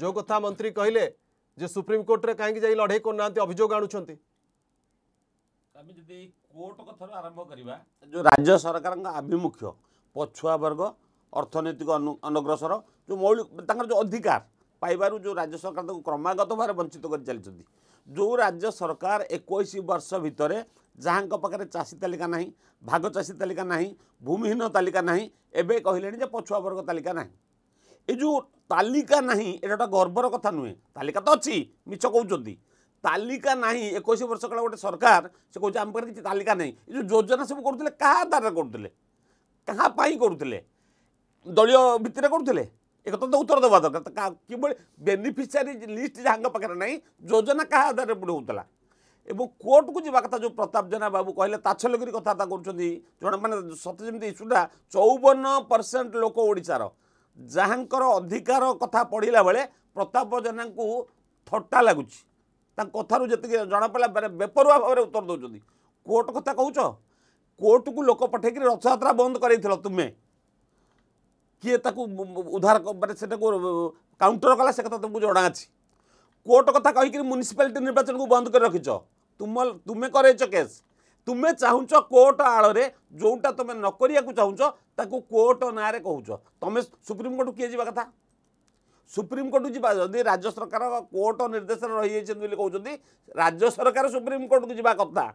जो कथा मंत्री कहले जे सुप्रीमकोर्टे कहीं जा लड़े करना अभोग जदी कोर्ट कथर आरंभ करबा जो राज्य सरकार का आभिमुख्य पछुआ वर्ग अर्थनैतिक अनुग्रसर जो मौलिक जो अधिकार पाइबारु जो राज्य सरकार क्रमागत भाव वंचित कर चली जो राज्य सरकार एक वर्ष भितर जहाँ पाखे चाषी तालिका ना भाग चाषी तालिका ना भूमिहीन तालिका ना एवं कहले पछुआ वर्ग तालिका ना ଏ ଯେଉଁ ତାଲିକା ନାହିଁ ଏଟା ଗୋଟେ ଗର୍ବର କଥା ନୁହେଁ ତାଲିକା ତ ଅଛି ମିଛ କହୁଛନ୍ତି ତାଲିକା ନାହିଁ ଏକୋଇଶ ବର୍ଷ କାଳ ଗୋଟେ ସରକାର ସେ କହୁଛି ଆମ ପାଖରେ କିଛି ତାଲିକା ନାହିଁ ଏ ଯେଉଁ ଯୋଜନା ସବୁ କରୁଥିଲେ କାହା ଆଧାରରେ କରୁଥିଲେ କାହା ପାଇଁ କରୁଥିଲେ ଦଳୀୟ ଭିତରେ କରୁଥିଲେ ଏକଥା ତ ଉତ୍ତର ଦେବା ଦରକାର କିଭଳି ବେନିଫିସିଆରୀ ଲିଷ୍ଟ ଯାହାଙ୍କ ପାଖରେ ନାହିଁ ଯୋଜନା କାହା ଆଧାରରେ ପୁଣି ଏବଂ କୋର୍ଟକୁ ଯିବା କଥା ଯେଉଁ ପ୍ରତାପ ଜେନା ବାବୁ କହିଲେ ତାଛଲଗିରି କଥାବାର୍ତ୍ତା କରୁଛନ୍ତି ଜଣେ ମାନେ ସତେ ଯେମିତି ଇସ୍ୟୁଟା ଚଉବନ ପରସେଣ୍ଟ ଲୋକ ଓଡ଼ିଶାର ଯାହାଙ୍କର ଅଧିକାର କଥା ପଢ଼ିଲା ବେଳେ ପ୍ରତାପ ଜେନାଙ୍କୁ ଥଟ୍ଟା ଲାଗୁଛି ତାଙ୍କ କଥାରୁ ଯେତିକି ଜଣାପଡ଼ିଲା ମାନେ ବେପରୁଆ ଭାବରେ ଉତ୍ତର ଦେଉଛନ୍ତି କୋର୍ଟ କଥା କହୁଛ କୋର୍ଟକୁ ଲୋକ ପଠେଇକିରି ରଥଯାତ୍ରା ବନ୍ଦ କରାଇଥିଲ ତୁମେ କିଏ ତାକୁ ଉଦ୍ଧାର ମାନେ ସେଟାକୁ କାଉଣ୍ଟର କଲା ସେ କଥା ତୁମକୁ ଜଣାଅଛି କୋର୍ଟ କଥା କହିକିରି ମ୍ୟୁନିସିପାଲିଟି ନିର୍ବାଚନକୁ ବନ୍ଦ କରି ରଖିଛ ତୁମ ତୁମେ କରେଇଛ କେସ୍ तुम्हें चाहू कोर्ट में जोटा तुम नक चाहू कोर्ट ना कह तुम सुप्रीमकोर्ट किए जा कथा सुप्रीमकोर्ट जी राज्य सरकार कोर्ट निर्देश रही कहते राज्य सरकार सुप्रीमकोर्ट को जवा कथा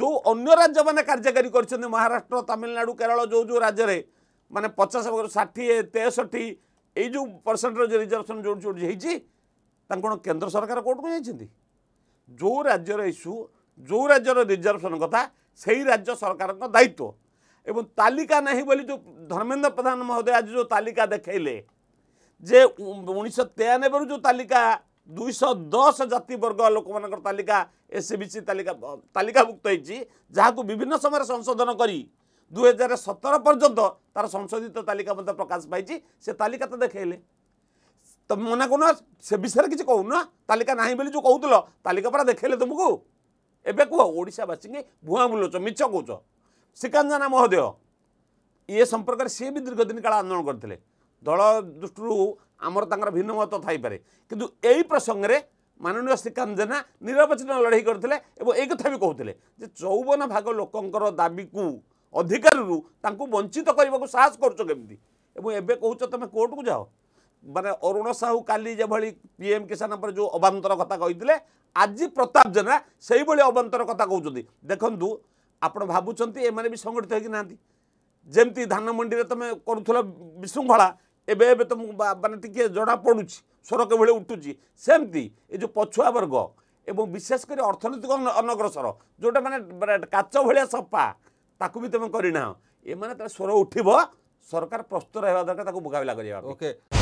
जो अन्य राज्य मैंने कार्यकारी कर महाराष्ट्र तमिलनाडु केरल जो जो राज्य में मानने पचास षाठी तेसठी यो परसेंटर जो रिजर्वेशन जो जो केन्द्र सरकार कोर्ट को जाइंट जो राज्य इश्यू ଯେଉଁ ରାଜ୍ୟର ରିଜର୍ଭେସନ୍ କଥା ସେହି ରାଜ୍ୟ ସରକାରଙ୍କ ଦାୟିତ୍ୱ ଏବଂ ତାଲିକା ନାହିଁ ବୋଲି ଯେଉଁ ଧର୍ମେନ୍ଦ୍ର ପ୍ରଧାନ ମହୋଦୟ ଆଜି ଯେଉଁ ତାଲିକା ଦେଖାଇଲେ ଯେ ଉଣେଇଶହ ତେୟାନବେରୁ ଯେଉଁ ତାଲିକା ଦୁଇଶହ ଦଶ ଜାତିବର୍ଗ ଲୋକମାନଙ୍କର ତାଲିକା ଏସ୍ସିବିସି ତାଲିକା ତାଲିକାଭୁକ୍ତ ହେଇଛି ଯାହାକୁ ବିଭିନ୍ନ ସମୟରେ ସଂଶୋଧନ କରି ଦୁଇ ହଜାର ସତର ପର୍ଯ୍ୟନ୍ତ ତା'ର ସଂଶୋଧିତ ତାଲିକା ମଧ୍ୟ ପ୍ରକାଶ ପାଇଛି ସେ ତାଲିକା ତ ଦେଖାଇଲେ ତମେ ମନା କରୁନ ସେ ବିଷୟରେ କିଛି କହୁନ ତାଲିକା ନାହିଁ ବୋଲି ଯେଉଁ କହୁଥିଲ ତାଲିକା ପରା ଦେଖାଇଲେ ତୁମକୁ ଏବେ କୁହ ଓଡ଼ିଶାବାସୀଙ୍କି ଭୁଆଁ ବୁଲଉଛ ମିଛ କହୁଛ ଶ୍ରୀକାଞ୍ଜନା ମହୋଦୟ ଇଏ ସମ୍ପର୍କରେ ସିଏ ବି ଦୀର୍ଘ ଦିନ କାଳ ଆନ୍ଦୋଳନ କରିଥିଲେ ଦଳ ଦୃଷ୍ଟିରୁ ଆମର ତାଙ୍କର ଭିନ୍ନ ମତ ଥାଇପାରେ କିନ୍ତୁ ଏଇ ପ୍ରସଙ୍ଗରେ ମାନନୀୟ ଶ୍ରୀକାନ୍ତ ଜେନା ନିର୍ବାଚନ ଲଢ଼େଇ କରିଥିଲେ ଏବଂ ଏଇ କଥା ବି କହୁଥିଲେ ଯେ ଚଉବନ ଭାଗ ଲୋକଙ୍କର ଦାବିକୁ ଅଧିକାରରୁ ତାଙ୍କୁ ବଞ୍ଚିତ କରିବାକୁ ସାହସ କରୁଛ କେମିତି ଏବଂ ଏବେ କହୁଛ ତୁମେ କୋର୍ଟକୁ ଯାଅ ମାନେ ଅରୁଣ ସାହୁ କାଲି ଯେଭଳି ପି ଏମ୍ କିଷାନ ପରେ ଯେଉଁ ଅବାନ୍ତର କଥା କହିଥିଲେ ଆଜି ପ୍ରତାପ ଜେନା ସେଇଭଳି ଅବନ୍ତର କଥା କହୁଛନ୍ତି ଦେଖନ୍ତୁ ଆପଣ ଭାବୁଛନ୍ତି ଏମାନେ ବି ସଂଗଠିତ ହେଇକି ନାହାନ୍ତି ଯେମିତି ଧାନ ମଣ୍ଡିରେ ତୁମେ କରୁଥିଲ ବିଶୃଙ୍ଖଳା ଏବେ ଏବେ ତୁମକୁ ମାନେ ଟିକିଏ ଜଣାପଡ଼ୁଛି ସ୍ୱର କେଭଳି ଉଠୁଛି ସେମିତି ଏ ଯେଉଁ ପଛୁଆ ବର୍ଗ ଏବଂ ବିଶେଷ କରି ଅର୍ଥନୈତିକ ଅନଗ୍ରସର ଯେଉଁଟା ମାନେ କାଚ ଭଳିଆ ସଫା ତାକୁ ବି ତୁମେ କରିନାହ ଏମାନେ ତା'ର ସ୍ୱର ଉଠିବ ସରକାର ପ୍ରସ୍ତୁତ ରହିବା ଦରକାର ତାକୁ ମୁକାବିଲା କରିବା ଓକେ